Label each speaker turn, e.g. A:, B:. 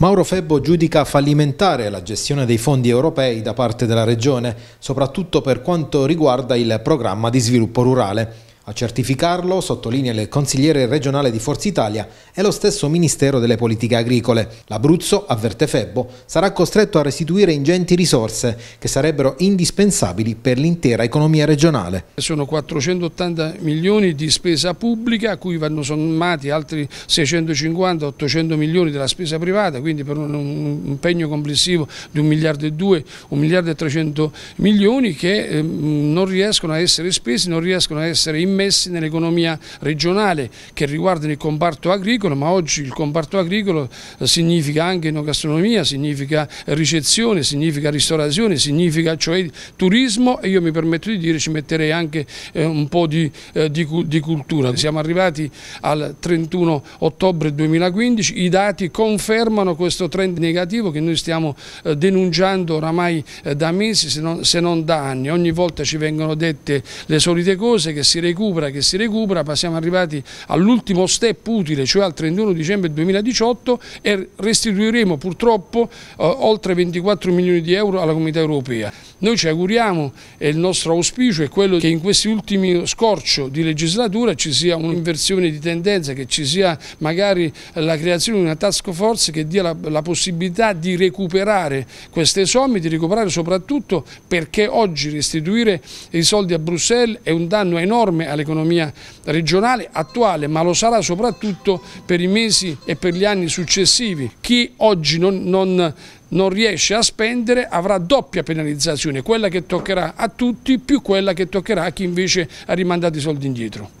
A: Mauro Febbo giudica fallimentare la gestione dei fondi europei da parte della Regione, soprattutto per quanto riguarda il programma di sviluppo rurale. A certificarlo, sottolinea il consigliere regionale di Forza Italia, è lo stesso Ministero delle Politiche Agricole. L'Abruzzo, avverte Febbo, sarà costretto a restituire ingenti risorse che sarebbero indispensabili per l'intera economia regionale.
B: Sono 480 milioni di spesa pubblica a cui vanno sommati altri 650-800 milioni della spesa privata, quindi per un impegno complessivo di 1 miliardo e 2, 1 miliardo e 300 milioni che ehm, non riescono a essere spesi, non riescono a essere immersi immessi nell'economia regionale che riguardano il comparto agricolo, ma oggi il comparto agricolo eh, significa anche gastronomia, significa ricezione, significa ristorazione, significa cioè turismo e io mi permetto di dire ci metterei anche eh, un po' di, eh, di, di cultura. Siamo arrivati al 31 ottobre 2015, i dati confermano questo trend negativo che noi stiamo denunciando oramai da mesi se non, se non da anni. Ogni volta ci vengono dette le solite cose che si recuperano recupera, che si recupera, ma siamo arrivati all'ultimo step utile, cioè al 31 dicembre 2018 e restituiremo purtroppo eh, oltre 24 milioni di euro alla comunità europea. Noi ci auguriamo e il nostro auspicio è quello che in questi ultimi scorcio di legislatura ci sia un'inversione di tendenza, che ci sia magari la creazione di una task force che dia la, la possibilità di recuperare queste somme, di recuperare soprattutto perché oggi restituire i soldi a Bruxelles è un danno enorme all'economia regionale attuale, ma lo sarà soprattutto per i mesi e per gli anni successivi. Chi oggi non, non non riesce a spendere avrà doppia penalizzazione, quella che toccherà a tutti più quella che toccherà a chi invece ha rimandato i soldi indietro.